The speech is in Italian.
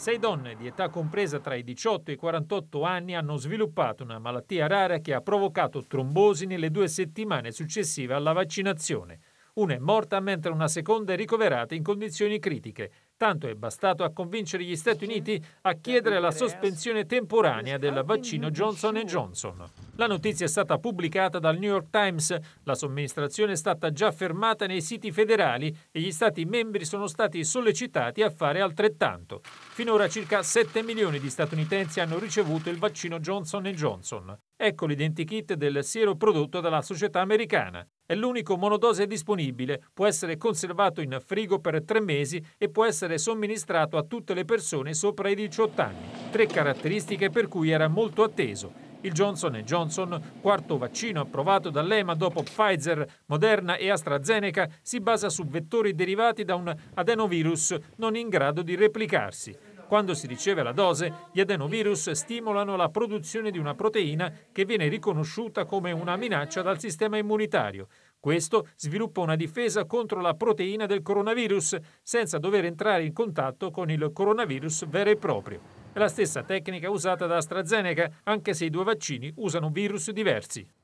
Sei donne di età compresa tra i 18 e i 48 anni hanno sviluppato una malattia rara che ha provocato trombosi nelle due settimane successive alla vaccinazione. Una è morta mentre una seconda è ricoverata in condizioni critiche. Tanto è bastato a convincere gli Stati Uniti a chiedere la sospensione temporanea del ah, vaccino Johnson Johnson. La notizia è stata pubblicata dal New York Times. La somministrazione è stata già fermata nei siti federali e gli Stati membri sono stati sollecitati a fare altrettanto. Finora circa 7 milioni di statunitensi hanno ricevuto il vaccino Johnson Johnson. Ecco l'identikit del siero prodotto dalla società americana. È l'unico monodose disponibile, può essere conservato in frigo per tre mesi e può essere somministrato a tutte le persone sopra i 18 anni. Tre caratteristiche per cui era molto atteso il Johnson Johnson, quarto vaccino approvato dall'EMA dopo Pfizer, Moderna e AstraZeneca, si basa su vettori derivati da un adenovirus non in grado di replicarsi. Quando si riceve la dose, gli adenovirus stimolano la produzione di una proteina che viene riconosciuta come una minaccia dal sistema immunitario. Questo sviluppa una difesa contro la proteina del coronavirus senza dover entrare in contatto con il coronavirus vero e proprio. È la stessa tecnica usata da AstraZeneca, anche se i due vaccini usano virus diversi.